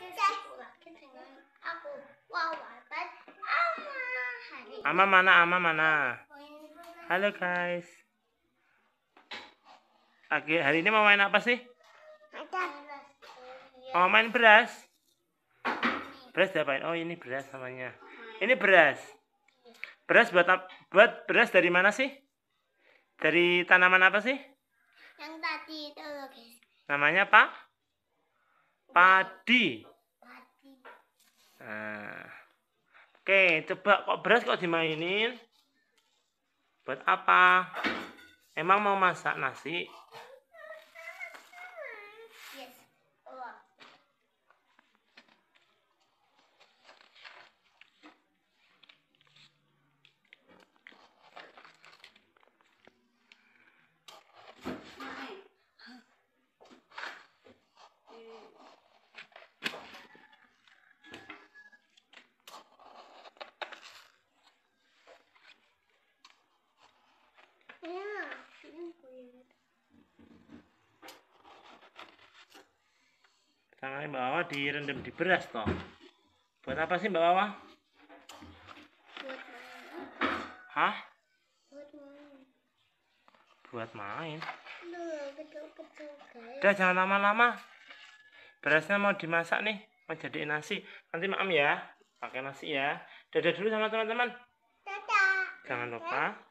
aku ama mana ama mana halo guys Oke, hari ini mau main apa sih? Oh, main beras. Beras diapain? Oh, ini beras namanya. Ini beras. Beras buat buat beras dari mana sih? Dari tanaman apa sih? Yang tadi itu guys. Namanya apa? Padi. Nah, oke, coba kok beras kok dimainin? Buat apa? Emang mau masak nasi? Tangannya Mbak Wawa direndam di beras toh. Buat apa sih Mbak Wawa? Buat main. Hah? Buat main. Buat main. Udah jangan lama-lama. Berasnya mau dimasak nih, mau jadi nasi. Nanti maam ya, pakai nasi ya. Dadah dulu sama teman-teman. Dadah. Jangan lupa.